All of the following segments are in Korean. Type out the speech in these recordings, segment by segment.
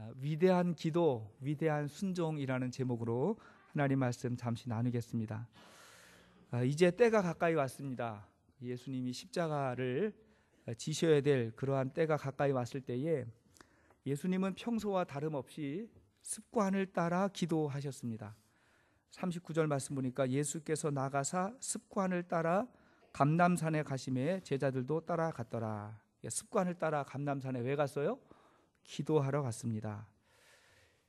아, 위대한 기도, 위대한 순종이라는 제목으로 하나님 말씀 잠시 나누겠습니다. 아, 이제 때가 가까이 왔습니다. 예수님이 십자가를 아, 지셔야 될 그러한 때가 가까이 왔을 때에 예수님은 평소와 다름없이 습관을 따라 기도하셨습니다. 39절 말씀 보니까 예수께서 나가사 습관을 따라 감남산에 가심에 제자들도 따라갔더라. 습관을 따라 감남산에 왜 갔어요? 기도하러 갔습니다.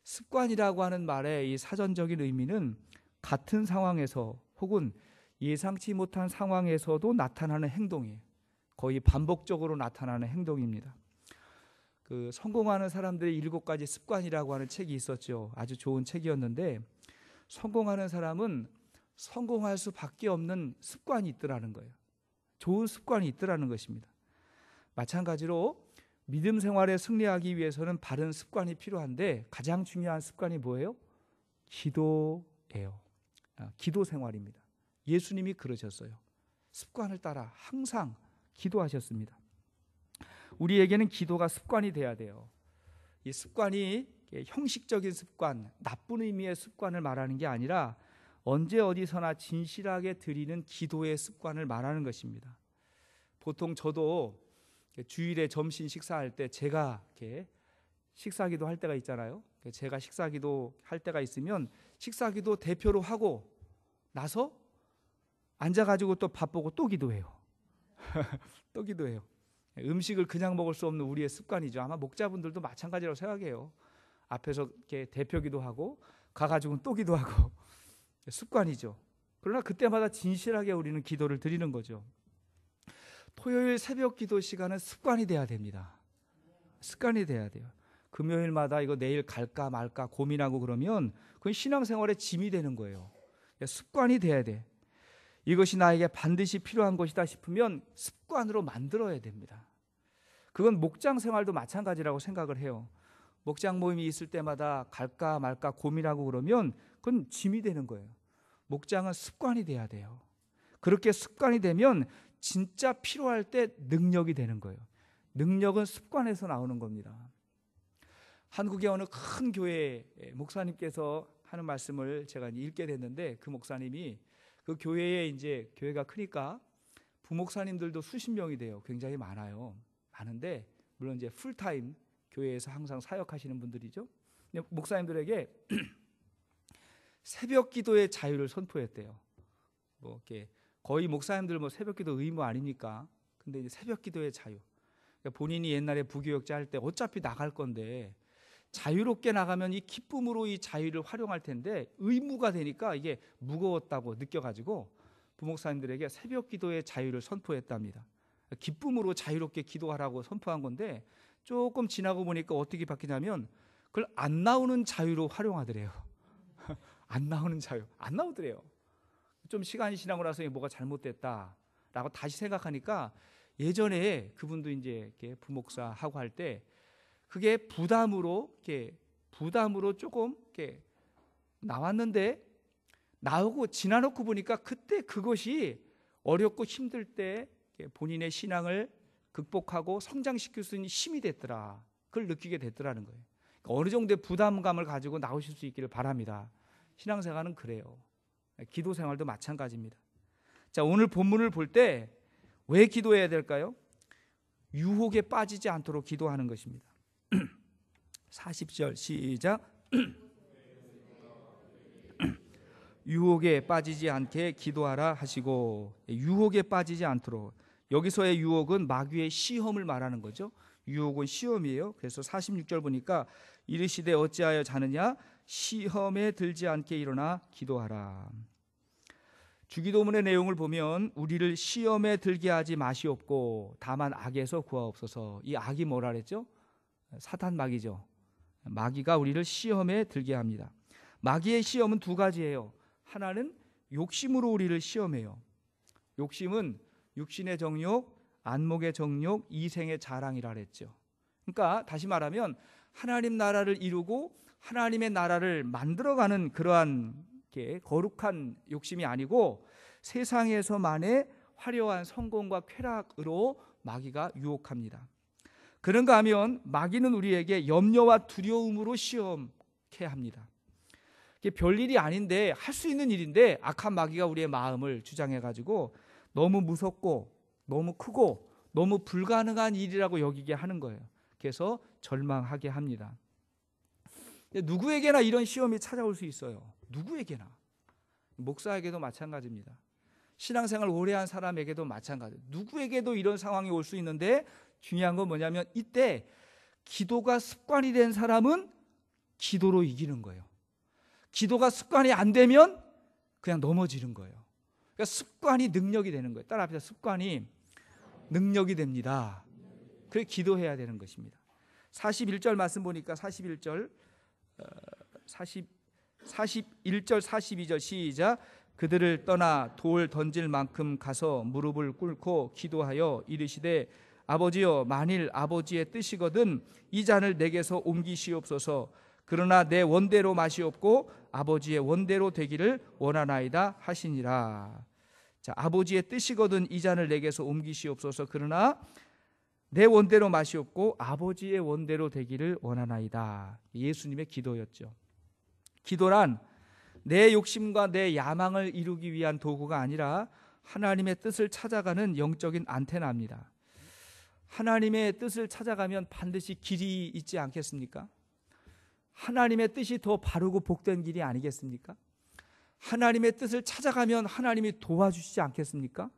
습관이라고 하는 말의 이 사전적인 의미는 같은 상황에서 혹은 예상치 못한 상황에서도 나타나는 행동이에요. 거의 반복적으로 나타나는 행동입니다. 그 성공하는 사람들의 일곱 가지 습관이라고 하는 책이 있었죠. 아주 좋은 책이었는데 성공하는 사람은 성공할 수밖에 없는 습관이 있더라는 거예요. 좋은 습관이 있더라는 것입니다. 마찬가지로 믿음 생활에 승리하기 위해서는 바른 습관이 필요한데 가장 중요한 습관이 뭐예요? 기도예요. 아, 기도 생활입니다. 예수님이 그러셨어요. 습관을 따라 항상 기도하셨습니다. 우리에게는 기도가 습관이 돼야 돼요. 이 습관이 형식적인 습관, 나쁜 의미의 습관을 말하는 게 아니라 언제 어디서나 진실하게 드리는 기도의 습관을 말하는 것입니다. 보통 저도 주일에 점심 식사할 때 제가 이렇게 식사기도 할 때가 있잖아요. 제가 식사기도 할 때가 있으면 식사기도 대표로 하고 나서 앉아가지고 또 바쁘고 또 기도해요. 또 기도해요. 음식을 그냥 먹을 수 없는 우리의 습관이죠. 아마 목자분들도 마찬가지라고 생각해요. 앞에서 이렇게 대표 기도하고 가가지고또 기도하고 습관이죠. 그러나 그때마다 진실하게 우리는 기도를 드리는 거죠. 토요일 새벽 기도 시간은 습관이 돼야 됩니다. 습관이 돼야 돼요. 금요일마다 이거 내일 갈까 말까 고민하고 그러면 그건 신앙생활의 짐이 되는 거예요. 예, 습관이 돼야 돼. 이것이 나에게 반드시 필요한 것이다 싶으면 습관으로 만들어야 됩니다. 그건 목장 생활도 마찬가지라고 생각을 해요. 목장 모임이 있을 때마다 갈까 말까 고민하고 그러면 그건 짐이 되는 거예요. 목장은 습관이 돼야 돼요. 그렇게 습관이 되면 진짜 필요할 때 능력이 되는 거예요. 능력은 습관에서 나오는 겁니다. 한국의 어느 큰 교회 예, 목사님께서 하는 말씀을 제가 읽게 됐는데 그 목사님이 그 교회에 이제 교회가 크니까 부목사님들도 수십 명이 돼요. 굉장히 많아요. 많은데 물론 이제 풀타임 교회에서 항상 사역하시는 분들이죠. 목사님들에게 새벽 기도의 자유를 선포했대요. 뭐 이렇게 거의 목사님들 뭐 새벽기도 의무 아니니까. 근데 이제 새벽기도의 자유. 그러니까 본인이 옛날에 부교역자 할 때 어차피 나갈 건데 자유롭게 나가면 이 기쁨으로 이 자유를 활용할 텐데 의무가 되니까 이게 무거웠다고 느껴가지고 부목사님들에게 새벽 기도의 자유를 선포했답니다. 기쁨으로 자유롭게 기도하라고 선포한 건데 조금 지나고 보니까 어떻게 바뀌냐면 그걸 안 나오는 자유로 활용하더래요. 안 나오는 자유, 안 나오더래요. 좀 시간이 지나고 나서 뭐가 잘못됐다라고 다시 생각하니까 예전에 그분도 이제 이렇게 부목사 하고 할 때 그게 부담으로 이렇게 부담으로 조금 이렇게 나왔는데 나오고 지나놓고 보니까 그때 그것이 어렵고 힘들 때 본인의 신앙을 극복하고 성장시킬 수 있는 힘이 됐더라. 그걸 느끼게 됐더라는 거예요. 그러니까 어느 정도의 부담감을 가지고 나오실 수 있기를 바랍니다. 신앙생활은 그래요. 예, 기도 생활도 마찬가지입니다. 자, 오늘 본문을 볼 때 왜 기도해야 될까요? 유혹에 빠지지 않도록 기도하는 것입니다. 40절 시작. 유혹에 빠지지 않게 기도하라 하시고 예, 유혹에 빠지지 않도록 여기서의 유혹은 마귀의 시험을 말하는 거죠. 유혹은 시험이에요. 그래서 46절 보니까 이르시되 어찌하여 자느냐 시험에 들지 않게 일어나 기도하라. 주기도문의 내용을 보면 우리를 시험에 들게 하지 마시옵고 다만 악에서 구하옵소서. 이 악이 뭐라 그랬죠? 사탄 마귀죠. 마귀가 우리를 시험에 들게 합니다. 마귀의 시험은 두 가지예요. 하나는 욕심으로 우리를 시험해요. 욕심은 육신의 정욕, 안목의 정욕, 이생의 자랑이라 그랬죠. 그러니까 다시 말하면 하나님 나라를 이루고 하나님의 나라를 만들어가는 그러한 거룩한 욕심이 아니고 세상에서만의 화려한 성공과 쾌락으로 마귀가 유혹합니다. 그런가 하면 마귀는 우리에게 염려와 두려움으로 시험케 합니다. 별일이 아닌데 할 수 있는 일인데 악한 마귀가 우리의 마음을 주장해 가지고 너무 무섭고 너무 크고 너무 불가능한 일이라고 여기게 하는 거예요. 그래서 절망하게 합니다. 누구에게나 이런 시험이 찾아올 수 있어요. 누구에게나. 목사에게도 마찬가지입니다. 신앙생활 오래 한 사람에게도 마찬가지. 누구에게도 이런 상황이 올 수 있는데 중요한 건 뭐냐면 이때 기도가 습관이 된 사람은 기도로 이기는 거예요. 기도가 습관이 안 되면 그냥 넘어지는 거예요. 그러니까 습관이 능력이 되는 거예요. 따라 합시다. 습관이 능력이 됩니다. 그래 기도해야 되는 것입니다. 41절 말씀 보니까 41절 40 41절 42절 시작 그들을 떠나 돌 던질 만큼 가서 무릎을 꿇고 기도하여 이르시되 아버지여 만일 아버지의 뜻이거든 이 잔을 내게서 옮기시옵소서 그러나 내 원대로 마시옵고 아버지의 원대로 되기를 원하나이다 하시니라 자 아버지의 뜻이거든 이 잔을 내게서 옮기시옵소서 그러나 내 원대로 마시 없고 아버지의 원대로 되기를 원하나이다. 예수님의 기도였죠. 기도란 내 욕심과 내 야망을 이루기 위한 도구가 아니라 하나님의 뜻을 찾아가는 영적인 안테나입니다. 하나님의 뜻을 찾아가면 반드시 길이 있지 않겠습니까? 하나님의 뜻이 더 바르고 복된 길이 아니겠습니까? 하나님의 뜻을 찾아가면 하나님이 도와주시지 않겠습니까?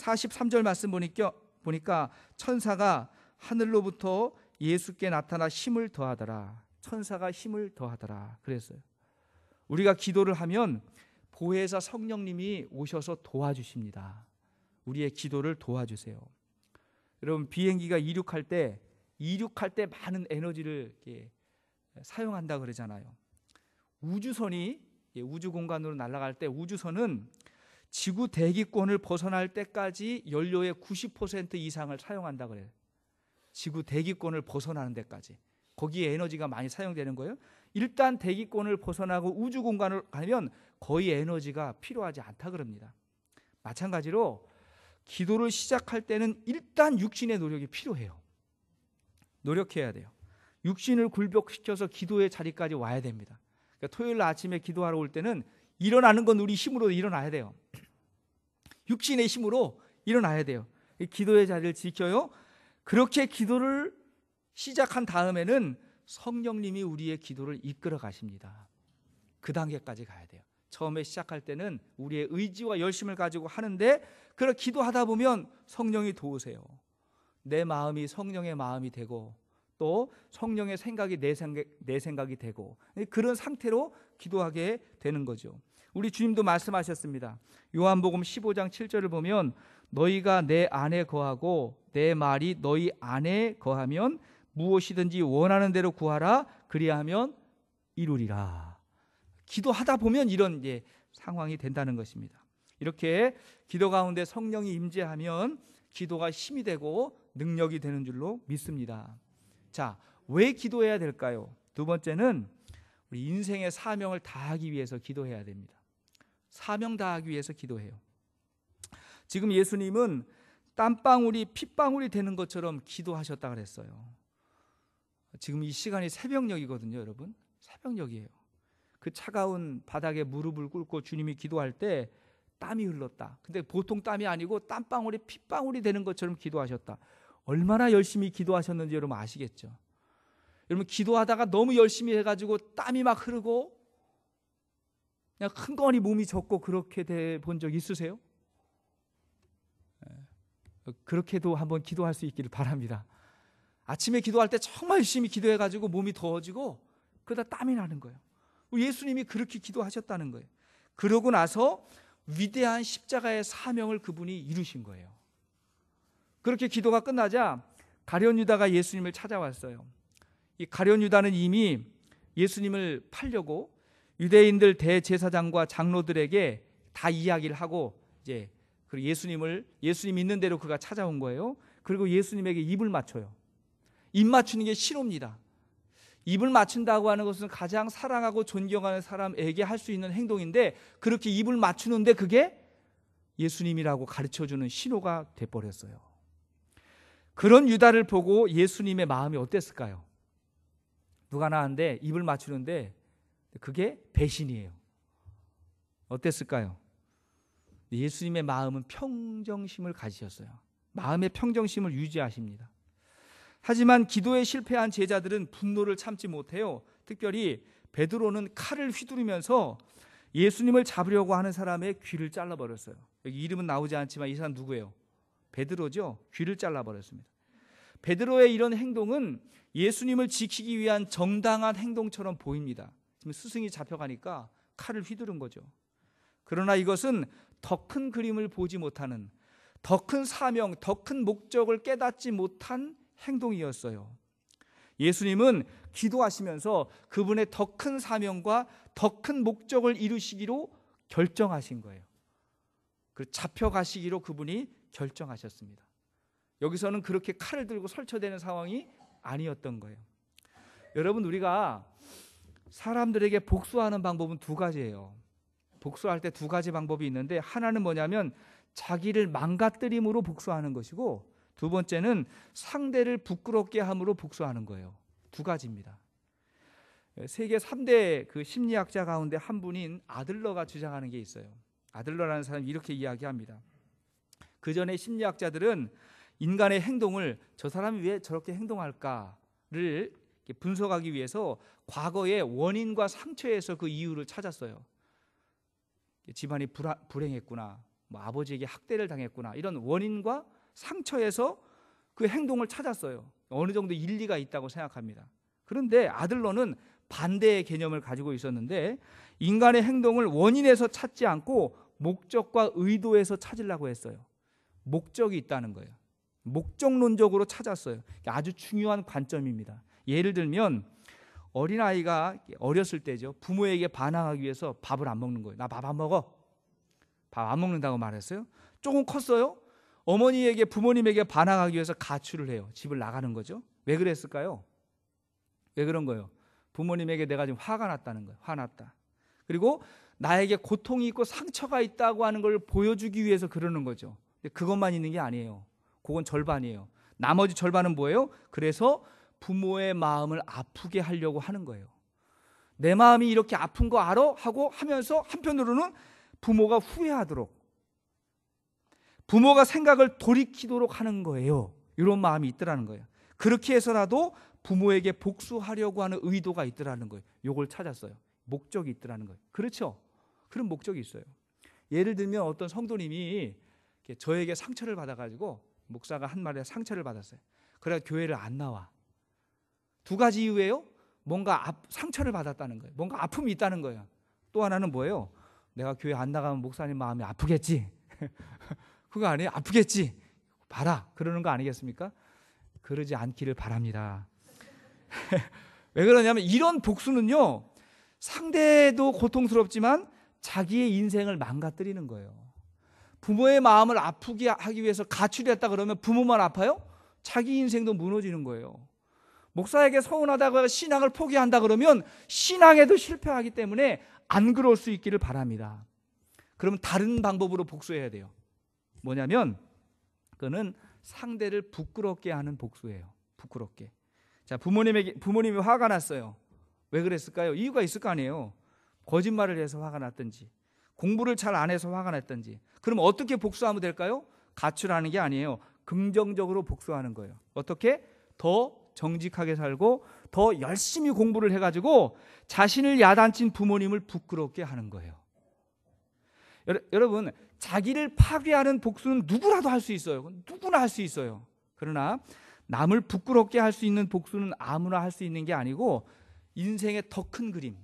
43절 말씀 보니까 보니까 천사가 하늘로부터 예수께 나타나 힘을 더하더라. 천사가 힘을 더하더라. 그랬어요. 우리가 기도를 하면 보혜사 성령님이 오셔서 도와주십니다. 우리의 기도를 도와주세요. 여러분 비행기가 이륙할 때 이륙할 때 많은 에너지를 사용한다 그러잖아요. 우주선이 예, 우주 공간으로 날아갈 때 우주선은 지구 대기권을 벗어날 때까지 연료의 90% 이상을 사용한다 그래요. 지구 대기권을 벗어나는 데까지. 거기에 에너지가 많이 사용되는 거예요. 일단 대기권을 벗어나고 우주 공간을 가면 거의 에너지가 필요하지 않다 그럽니다. 마찬가지로 기도를 시작할 때는 일단 육신의 노력이 필요해요. 노력해야 돼요. 육신을 굴복시켜서 기도의 자리까지 와야 됩니다. 그러니까 토요일 아침에 기도하러 올 때는 일어나는 건 우리 힘으로 일어나야 돼요. 육신의 힘으로 일어나야 돼요. 기도의 자리를 지켜요. 그렇게 기도를 시작한 다음에는 성령님이 우리의 기도를 이끌어 가십니다. 그 단계까지 가야 돼요. 처음에 시작할 때는 우리의 의지와 열심을 가지고 하는데 그렇게 기도하다 보면 성령이 도우세요. 내 마음이 성령의 마음이 되고 또 성령의 생각이 내, 생각, 내 생각이 되고 그런 상태로 기도하게 되는 거죠. 우리 주님도 말씀하셨습니다. 요한복음 15장 7절을 보면 너희가 내 안에 거하고 내 말이 너희 안에 거하면 무엇이든지 원하는 대로 구하라 그리하면 이루리라. 기도하다 보면 이런 예, 상황이 된다는 것입니다. 이렇게 기도 가운데 성령이 임재하면 기도가 힘이 되고 능력이 되는 줄로 믿습니다. 자, 왜 기도해야 될까요? 두 번째는 우리 인생의 사명을 다하기 위해서 기도해야 됩니다. 사명 다하기 위해서 기도해요. 지금 예수님은 땀방울이 핏방울이 되는 것처럼 기도하셨다 그랬어요. 지금 이 시간이 새벽녘이거든요, 여러분. 새벽녘이에요. 그 차가운 바닥에 무릎을 꿇고 주님이 기도할 때 땀이 흘렀다. 근데 보통 땀이 아니고 땀방울이 핏방울이 되는 것처럼 기도하셨다. 얼마나 열심히 기도하셨는지 여러분 아시겠죠? 여러분 기도하다가 너무 열심히 해가지고 땀이 막 흐르고 그냥 흥건히 몸이 젖고 그렇게 돼 본 적 있으세요? 예. 그렇게도 한번 기도할 수 있기를 바랍니다. 아침에 기도할 때 정말 열심히 기도해가지고 몸이 더워지고 그러다 땀이 나는 거예요. 예수님이 그렇게 기도하셨다는 거예요. 그러고 나서 위대한 십자가의 사명을 그분이 이루신 거예요. 그렇게 기도가 끝나자 가룟 유다가 예수님을 찾아왔어요. 이 가룟 유다는 이미 예수님을 팔려고 유대인들 대제사장과 장로들에게 다 이야기를 하고 이제 그 예수님을 예수님 있는 대로 그가 찾아온 거예요. 그리고 예수님에게 입을 맞춰요. 입 맞추는 게 신호입니다. 입을 맞춘다고 하는 것은 가장 사랑하고 존경하는 사람에게 할 수 있는 행동인데 그렇게 입을 맞추는데 그게 예수님이라고 가르쳐 주는 신호가 돼 버렸어요. 그런 유다를 보고 예수님의 마음이 어땠을까요? 누가 나한테 입을 맞추는데 그게 배신이에요. 어땠을까요? 예수님의 마음은 평정심을 가지셨어요. 마음의 평정심을 유지하십니다. 하지만 기도에 실패한 제자들은 분노를 참지 못해요. 특별히 베드로는 칼을 휘두르면서 예수님을 잡으려고 하는 사람의 귀를 잘라버렸어요. 여기 이름은 나오지 않지만 이 사람 누구예요? 베드로죠. 귀를 잘라버렸습니다. 베드로의 이런 행동은 예수님을 지키기 위한 정당한 행동처럼 보입니다. 지금 스승이 잡혀가니까 칼을 휘두른 거죠. 그러나 이것은 더 큰 그림을 보지 못하는 더 큰 사명, 더 큰 목적을 깨닫지 못한 행동이었어요. 예수님은 기도하시면서 그분의 더 큰 사명과 더 큰 목적을 이루시기로 결정하신 거예요. 그 잡혀가시기로 그분이 결정하셨습니다. 여기서는 그렇게 칼을 들고 설쳐대는 상황이 아니었던 거예요. 여러분 우리가 사람들에게 복수하는 방법은 두 가지예요. 복수할 때 두 가지 방법이 있는데 하나는 뭐냐면 자기를 망가뜨림으로 복수하는 것이고 두 번째는 상대를 부끄럽게 함으로 복수하는 거예요. 두 가지입니다. 세계 3대 그 심리학자 가운데 한 분인 아들러가 주장하는 게 있어요. 아들러라는 사람이 이렇게 이야기합니다. 그 전에 심리학자들은 인간의 행동을 저 사람이 왜 저렇게 행동할까를 분석하기 위해서 과거의 원인과 상처에서 그 이유를 찾았어요. 집안이 불하, 불행했구나, 뭐 아버지에게 학대를 당했구나 이런 원인과 상처에서 그 행동을 찾았어요. 어느 정도 일리가 있다고 생각합니다. 그런데 아들러는 반대의 개념을 가지고 있었는데 인간의 행동을 원인에서 찾지 않고 목적과 의도에서 찾으려고 했어요. 목적이 있다는 거예요. 목적론적으로 찾았어요. 아주 중요한 관점입니다. 예를 들면 어린아이가 어렸을 때죠. 부모에게 반항하기 위해서 밥을 안 먹는 거예요. 나 밥 안 먹어. 밥 안 먹는다고 말했어요. 조금 컸어요. 어머니에게 부모님에게 반항하기 위해서 가출을 해요. 집을 나가는 거죠. 왜 그랬을까요? 왜 그런 거예요? 부모님에게 내가 지금 화가 났다는 거예요. 화났다. 그리고 나에게 고통이 있고 상처가 있다고 하는 걸 보여주기 위해서 그러는 거죠. 근데 그것만 있는 게 아니에요. 그건 절반이에요. 나머지 절반은 뭐예요? 그래서 부모의 마음을 아프게 하려고 하는 거예요. 내 마음이 이렇게 아픈 거 알아? 하고 하면서 한편으로는 부모가 후회하도록 부모가 생각을 돌이키도록 하는 거예요. 이런 마음이 있더라는 거예요. 그렇게 해서라도 부모에게 복수하려고 하는 의도가 있더라는 거예요. 요걸 찾았어요. 목적이 있더라는 거예요. 그렇죠? 그런 목적이 있어요. 예를 들면 어떤 성도님이 저에게 상처를 받아가지고 목사가 한 말에 상처를 받았어요. 그래서 교회를 안 나와. 두 가지 이유예요. 뭔가 앞, 상처를 받았다는 거예요. 뭔가 아픔이 있다는 거예요. 또 하나는 뭐예요? 내가 교회 안 나가면 목사님 마음이 아프겠지. 그거 아니에요? 아프겠지. 봐라. 그러는 거 아니겠습니까? 그러지 않기를 바랍니다. 왜 그러냐면 이런 복수는요, 상대도 고통스럽지만 자기의 인생을 망가뜨리는 거예요. 부모의 마음을 아프게 하기 위해서 가출했다 그러면 부모만 아파요? 자기 인생도 무너지는 거예요. 목사에게 서운하다고 신앙을 포기한다 그러면 신앙에도 실패하기 때문에 안 그럴 수 있기를 바랍니다. 그러면 다른 방법으로 복수해야 돼요. 뭐냐면 그거는 상대를 부끄럽게 하는 복수예요. 부끄럽게. 자, 부모님에게 부모님이 화가 났어요. 왜 그랬을까요? 이유가 있을 거 아니에요. 거짓말을 해서 화가 났든지 공부를 잘 안 해서 화가 났든지. 그럼 어떻게 복수하면 될까요? 가출하는 게 아니에요. 긍정적으로 복수하는 거예요. 어떻게? 더 정직하게 살고 더 열심히 공부를 해가지고 자신을 야단친 부모님을 부끄럽게 하는 거예요. 여러분, 자기를 파괴하는 복수는 누구라도 할 수 있어요. 누구나 할 수 있어요. 그러나 남을 부끄럽게 할 수 있는 복수는 아무나 할 수 있는 게 아니고 인생의 더 큰 그림,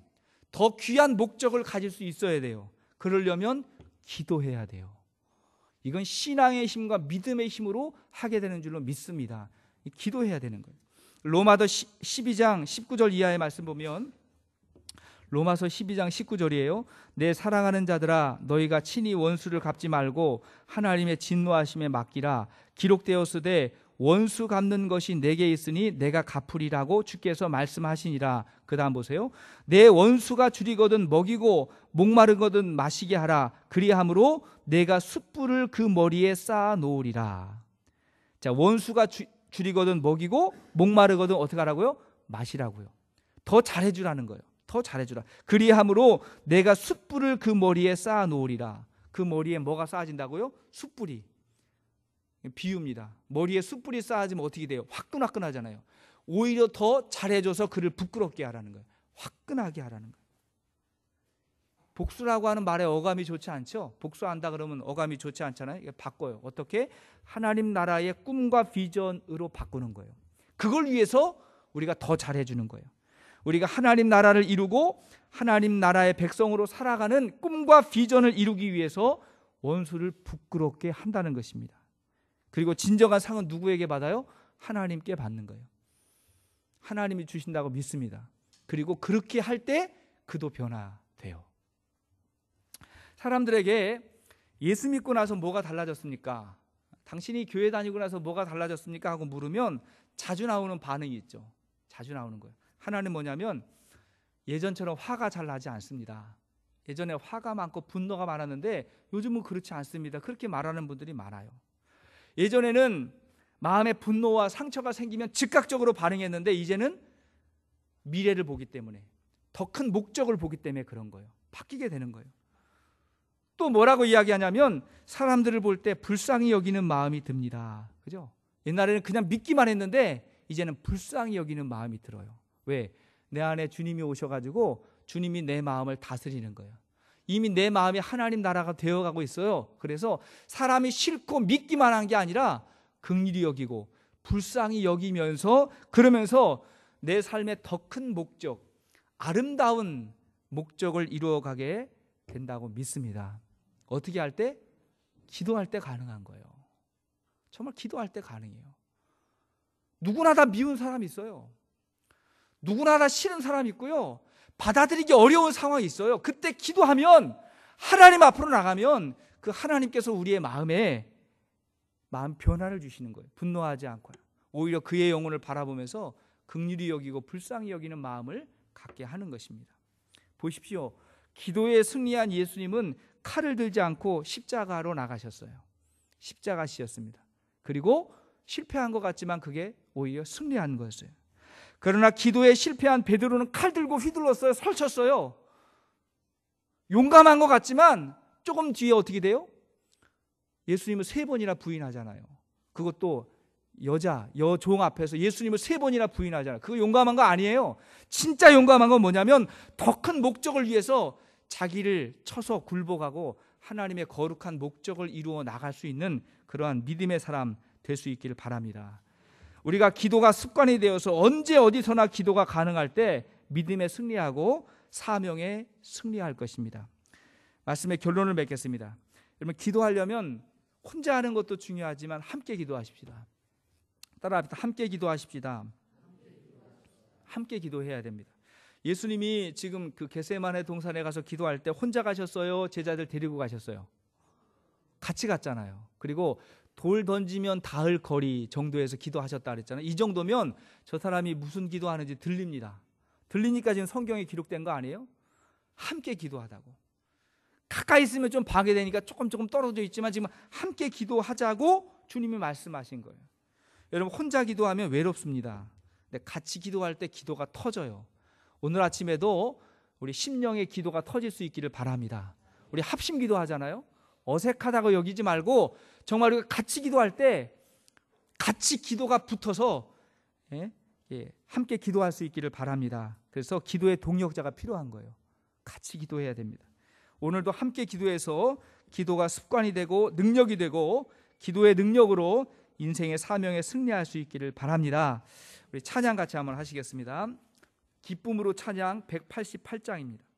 더 귀한 목적을 가질 수 있어야 돼요. 그러려면 기도해야 돼요. 이건 신앙의 힘과 믿음의 힘으로 하게 되는 줄로 믿습니다. 기도해야 되는 거예요. 로마서 12장 19절 이하의 말씀 보면 로마서 12장 19절이에요. 내 사랑하는 자들아 너희가 친히 원수를 갚지 말고 하나님의 진노하심에 맡기라 기록되었으되 원수 갚는 것이 내게 있으니 내가 갚으리라고 주께서 말씀하시니라. 그다음 보세요. 내 원수가 줄이거든 먹이고 목마르거든 마시게 하라. 그리함으로 내가 숯불을 그 머리에 쌓아 놓으리라. 자, 원수가 주, 줄이거든 먹이고 목마르거든 어떻게 하라고요? 마시라고요. 더 잘해 주라는 거예요. 더 잘해 주라. 그리함으로 내가 숯불을 그 머리에 쌓아 놓으리라. 그 머리에 뭐가 쌓아진다고요? 숯불이. 비유입니다. 머리에 숯불이 쌓아지면 어떻게 돼요? 화끈화끈하잖아요. 오히려 더 잘해줘서 그를 부끄럽게 하라는 거예요. 화끈하게 하라는 거예요. 복수라고 하는 말에 어감이 좋지 않죠? 복수한다 그러면 어감이 좋지 않잖아요. 바꿔요. 어떻게? 하나님 나라의 꿈과 비전으로 바꾸는 거예요. 그걸 위해서 우리가 더 잘해주는 거예요. 우리가 하나님 나라를 이루고 하나님 나라의 백성으로 살아가는 꿈과 비전을 이루기 위해서 원수를 부끄럽게 한다는 것입니다. 그리고 진정한 상은 누구에게 받아요? 하나님께 받는 거예요. 하나님이 주신다고 믿습니다. 그리고 그렇게 할 때 그도 변화돼요. 사람들에게 예수 믿고 나서 뭐가 달라졌습니까? 당신이 교회 다니고 나서 뭐가 달라졌습니까? 하고 물으면 자주 나오는 반응이 있죠. 자주 나오는 거예요. 하나는 뭐냐면 예전처럼 화가 잘 나지 않습니다. 예전에 화가 많고 분노가 많았는데 요즘은 그렇지 않습니다. 그렇게 말하는 분들이 많아요. 예전에는 마음의 분노와 상처가 생기면 즉각적으로 반응했는데 이제는 미래를 보기 때문에 더 큰 목적을 보기 때문에 그런 거예요. 바뀌게 되는 거예요. 또 뭐라고 이야기하냐면 사람들을 볼 때 불쌍히 여기는 마음이 듭니다. 그죠? 옛날에는 그냥 믿기만 했는데 이제는 불쌍히 여기는 마음이 들어요. 왜? 내 안에 주님이 오셔가지고 주님이 내 마음을 다스리는 거예요. 이미 내 마음이 하나님 나라가 되어가고 있어요. 그래서 사람이 싫고 믿기만 한 게 아니라 긍일이 여기고 불쌍히 여기면서 그러면서 내 삶의 더 큰 목적, 아름다운 목적을 이루어가게 된다고 믿습니다. 어떻게 할 때? 기도할 때 가능한 거예요. 정말 기도할 때 가능해요. 누구나 다 미운 사람이 있어요. 누구나 다 싫은 사람이 있고요. 받아들이기 어려운 상황이 있어요. 그때 기도하면 하나님 앞으로 나가면 그 하나님께서 우리의 마음에 마음 변화를 주시는 거예요. 분노하지 않거나 오히려 그의 영혼을 바라보면서 극률이 여기고 불쌍히 여기는 마음을 갖게 하는 것입니다. 보십시오. 기도에 승리한 예수님은 칼을 들지 않고 십자가로 나가셨어요. 십자가 씨였습니다. 그리고 실패한 것 같지만 그게 오히려 승리한 거였어요. 그러나 기도에 실패한 베드로는 칼 들고 휘둘렀어요. 설쳤어요. 용감한 것 같지만 조금 뒤에 어떻게 돼요? 예수님을 세 번이나 부인하잖아요. 그것도 여자, 여종 앞에서 예수님을 세 번이나 부인하잖아요. 그거 용감한 거 아니에요. 진짜 용감한 건 뭐냐면 더 큰 목적을 위해서 자기를 쳐서 굴복하고 하나님의 거룩한 목적을 이루어 나갈 수 있는 그러한 믿음의 사람 될 수 있기를 바랍니다. 우리가 기도가 습관이 되어서 언제 어디서나 기도가 가능할 때 믿음에 승리하고 사명에 승리할 것입니다. 말씀의 결론을 맺겠습니다. 여러분 기도하려면 혼자 하는 것도 중요하지만 함께 기도하십시다. 따라합시다. 함께 기도하십시다. 함께 기도해야 됩니다. 예수님이 지금 그개세만의 동산에 가서 기도할 때 혼자 가셨어요? 제자들 데리고 가셨어요? 같이 갔잖아요. 그리고 돌 던지면 닿을 거리 정도에서 기도하셨다 그랬잖아요. 이 정도면 저 사람이 무슨 기도하는지 들립니다. 들리니까 지금 성경에 기록된 거 아니에요? 함께 기도하다고. 가까이 있으면 좀 방해되니까 조금 조금 떨어져 있지만 지금 함께 기도하자고 주님이 말씀하신 거예요. 여러분 혼자 기도하면 외롭습니다. 근데 같이 기도할 때 기도가 터져요. 오늘 아침에도 우리 심령의 기도가 터질 수 있기를 바랍니다. 우리 합심 기도하잖아요. 어색하다고 여기지 말고 정말 우 같이 기도할 때 같이 기도가 붙어서 예? 예, 함께 기도할 수 있기를 바랍니다. 그래서 기도의 동력자가 필요한 거예요. 같이 기도해야 됩니다. 오늘도 함께 기도해서 기도가 습관이 되고 능력이 되고 기도의 능력으로 인생의 사명에 승리할 수 있기를 바랍니다. 우리 찬양 같이 한번 하시겠습니다. 기쁨으로 찬양 188장입니다.